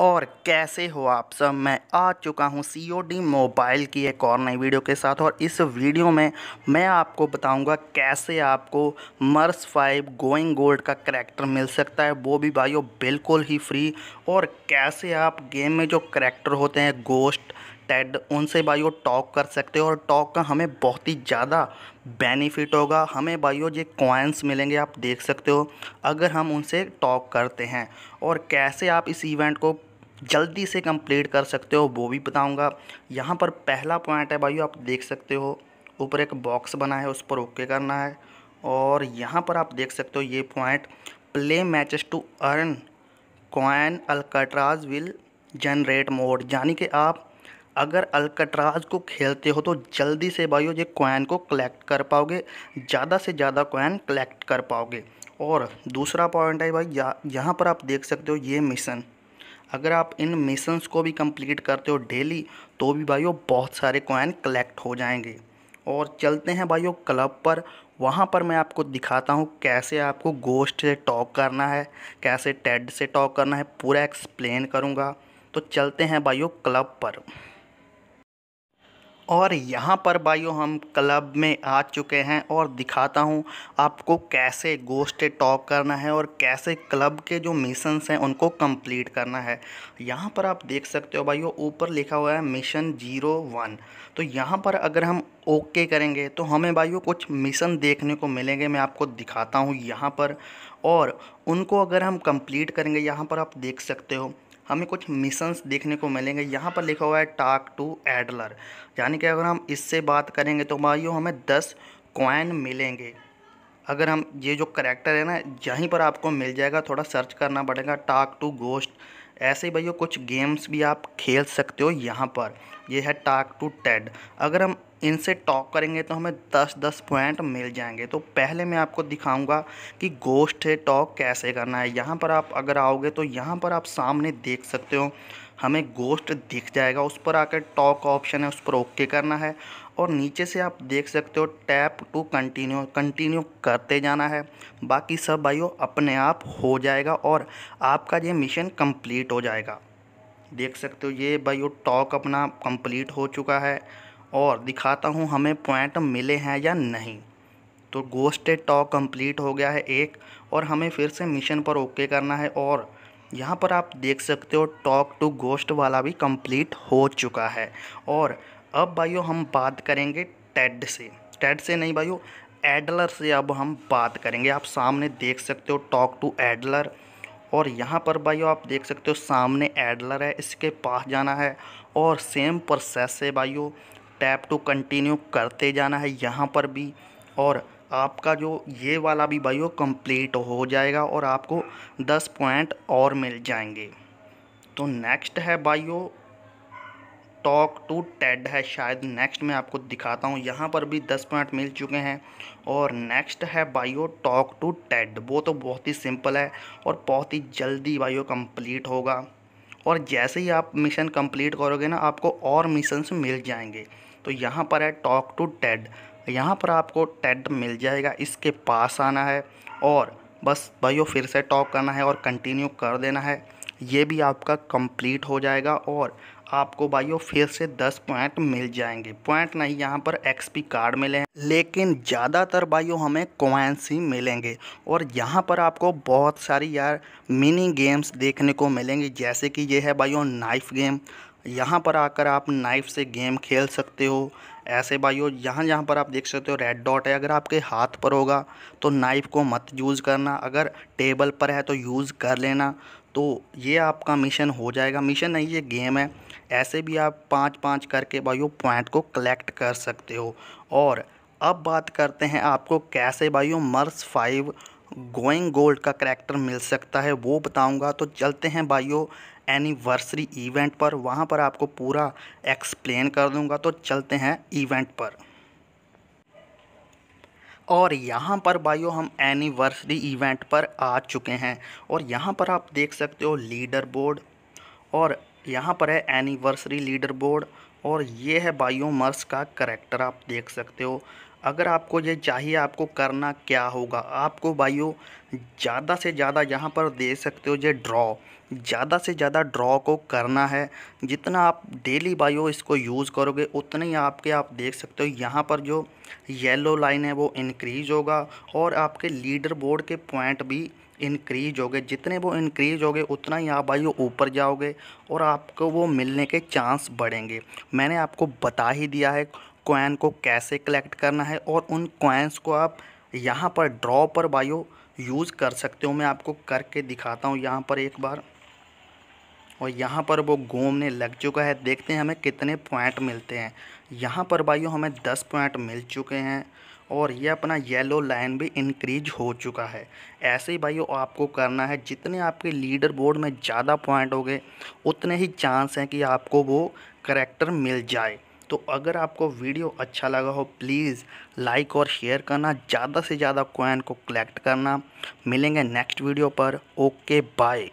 और कैसे हो आप सब मैं आ चुका हूँ सी ओ डी मोबाइल की एक और नई वीडियो के साथ और इस वीडियो में मैं आपको बताऊंगा कैसे आपको मर्स फाइव गोइंग गोल्ड का करैक्टर मिल सकता है वो भी भाइयों बिल्कुल ही फ्री और कैसे आप गेम में जो करैक्टर होते हैं गोस्ट टेड उनसे भाइयों टॉक कर सकते हो और टॉक का हमें बहुत ही ज़्यादा बेनिफिट होगा हमें भाइयों जो कॉइन्स मिलेंगे आप देख सकते हो अगर हम उनसे टॉक करते हैं और कैसे आप इस इवेंट को जल्दी से कंप्लीट कर सकते हो वो भी बताऊंगा यहाँ पर पहला पॉइंट है भाई आप देख सकते हो ऊपर एक बॉक्स बना है उस पर ओके करना है और यहाँ पर आप देख सकते हो ये point play matches to earn coin Alcatraz will generate mode यानी कि आप अगर अलकटराज को खेलते हो तो जल्दी से भाई ये कॉइन को कलेक्ट कर पाओगे ज़्यादा से ज़्यादा कॉइन कलेक्ट कर पाओगे और दूसरा पॉइंट है भाई यहाँ पर आप देख सकते हो ये मिशन अगर आप इन मिशंस को भी कंप्लीट करते हो डेली तो भी भाइयों बहुत सारे कॉइन कलेक्ट हो जाएंगे और चलते हैं भाइयों क्लब पर वहाँ पर मैं आपको दिखाता हूँ कैसे आपको गोश्त से टॉक करना है कैसे टेड से टॉक करना है पूरा एक्सप्लेन करूँगा तो चलते हैं भाइयों क्लब पर और यहाँ पर भाइयों हम क्लब में आ चुके हैं और दिखाता हूँ आपको कैसे गोस्ट टॉक करना है और कैसे क्लब के जो मिशंस हैं उनको कंप्लीट करना है यहाँ पर आप देख सकते हो भाइयों ऊपर लिखा हुआ है मिशन जीरो वन तो यहाँ पर अगर हम ओके करेंगे तो हमें भाइयों कुछ मिशन देखने को मिलेंगे मैं आपको दिखाता हूँ यहाँ पर और उनको अगर हम कंप्लीट करेंगे यहाँ पर आप देख सकते हो हमें कुछ मिशंस देखने को मिलेंगे यहाँ पर लिखा हुआ है टाक टू एडलर यानी कि अगर हम इससे बात करेंगे तो भाइयों हमें दस कॉइन मिलेंगे अगर हम ये जो करेक्टर है ना यहीं पर आपको मिल जाएगा थोड़ा सर्च करना पड़ेगा टाक टू गोश्त ऐसे भैया कुछ गेम्स भी आप खेल सकते हो यहाँ पर ये है टाक टू टेड अगर हम इनसे टॉक करेंगे तो हमें 10-10 पॉइंट मिल जाएंगे तो पहले मैं आपको दिखाऊंगा कि गोश्त है टॉक कैसे करना है यहाँ पर आप अगर आओगे तो यहाँ पर आप सामने देख सकते हो हमें गोश्त दिख जाएगा उस पर आकर टॉक ऑप्शन है उस पर ओके करना है और नीचे से आप देख सकते हो टैप टू कंटिन्यू कंटिन्यू करते जाना है बाकी सब भाइयों अपने आप हो जाएगा और आपका ये मिशन कंप्लीट हो जाएगा देख सकते हो ये भाई टॉक अपना कंप्लीट हो चुका है और दिखाता हूँ हमें पॉइंट मिले हैं या नहीं तो गोस्टेड टॉक कंप्लीट हो गया है एक और हमें फिर से मिशन पर ओके करना है और यहाँ पर आप देख सकते हो टॉक टू गोस्ट वाला भी कंप्लीट हो चुका है और अब भाइयों हम बात करेंगे टेड से टेड से नहीं भाइयों एडलर से अब हम बात करेंगे आप सामने देख सकते हो टॉक टू एडलर और यहाँ पर भाई आप देख सकते हो सामने एडलर है इसके पास जाना है और सेम प्रोसेस से भाई टैप टू कंटिन्यू करते जाना है यहाँ पर भी और आपका जो ये वाला भी भाई कंप्लीट हो जाएगा और आपको 10 पॉइंट और मिल जाएंगे तो नेक्स्ट है भाइयों टॉक टू टेड है शायद नेक्स्ट मैं आपको दिखाता हूँ यहाँ पर भी दस पॉइंट मिल चुके हैं और नेक्स्ट है बायो टॉक टू टेड वो तो बहुत ही सिंपल है और बहुत ही जल्दी बायो कंप्लीट होगा और जैसे ही आप मिशन कंप्लीट करोगे ना आपको और मिशंस मिल जाएंगे तो यहाँ पर है टॉक टू टेड यहाँ पर आपको टेड मिल जाएगा इसके पास आना है और बस बायो फिर से टॉक करना है और कंटिन्यू कर देना है ये भी आपका कंप्लीट हो जाएगा और आपको भाइयों फिर से 10 पॉइंट मिल जाएंगे पॉइंट नहीं यहाँ पर एक्सपी कार्ड मिले हैं लेकिन ज़्यादातर भाइयों हमें कॉइन्स ही मिलेंगे और यहाँ पर आपको बहुत सारी यार मिनी गेम्स देखने को मिलेंगी जैसे कि ये है भाइयों नाइफ गेम यहाँ पर आकर आप नाइफ से गेम खेल सकते हो ऐसे भाइयों यहाँ यहाँ पर आप देख सकते हो रेड डॉट है अगर आपके हाथ पर होगा तो नाइफ़ को मत यूज़ करना अगर टेबल पर है तो यूज़ कर लेना तो ये आपका मिशन हो जाएगा मिशन नहीं ये गेम है ऐसे भी आप पाँच पाँच करके भाइयों पॉइंट को कलेक्ट कर सकते हो और अब बात करते हैं आपको कैसे भाइयों मर्स फाइव गोइंग गोल्ड का करैक्टर मिल सकता है वो बताऊंगा तो चलते हैं भाइयों एनिवर्सरी इवेंट पर वहाँ पर आपको पूरा एक्सप्लेन कर दूंगा तो चलते हैं इवेंट पर और यहाँ पर भाइयों हम एनिवर्सरी इवेंट पर आ चुके हैं और यहाँ पर आप देख सकते हो लीडर बोर्ड और यहाँ पर है एनिवर्सरी लीडर बोर्ड और ये है बायोमर्स का करेक्टर आप देख सकते हो अगर आपको ये चाहिए आपको करना क्या होगा आपको भाइयों ज़्यादा से ज़्यादा यहाँ पर दे सकते हो ये ड्रॉ ज़्यादा से ज़्यादा ड्रॉ को करना है जितना आप डेली बायो इसको यूज़ करोगे उतने ही आपके आप देख सकते हो यहाँ पर जो येलो लाइन है वो इनक्रीज होगा और आपके लीडर बोर्ड के पॉइंट भी इनक्रीज हो गए जितने वो इनक्रीज हो गए उतना ही आप भाइयों ऊपर जाओगे और आपको वो मिलने के चांस बढ़ेंगे मैंने आपको बता ही दिया है कॉइन को कैसे कलेक्ट करना है और उन कॉइन्स को आप यहाँ पर ड्रॉ पर बायो यूज़ कर सकते हो मैं आपको करके दिखाता हूँ यहाँ पर एक बार और यहाँ पर वो घूमने लग चुका है देखते हैं हमें कितने पॉइंट मिलते हैं यहाँ पर बायो हमें दस पॉइंट मिल चुके हैं और ये अपना येलो लाइन भी इंक्रीज हो चुका है ऐसे ही भाइयों आपको करना है जितने आपके लीडर बोर्ड में ज़्यादा पॉइंट हो गए उतने ही चांस हैं कि आपको वो करेक्टर मिल जाए तो अगर आपको वीडियो अच्छा लगा हो प्लीज़ लाइक और शेयर करना ज़्यादा से ज़्यादा कोइन को कलेक्ट करना मिलेंगे नेक्स्ट वीडियो पर ओके बाय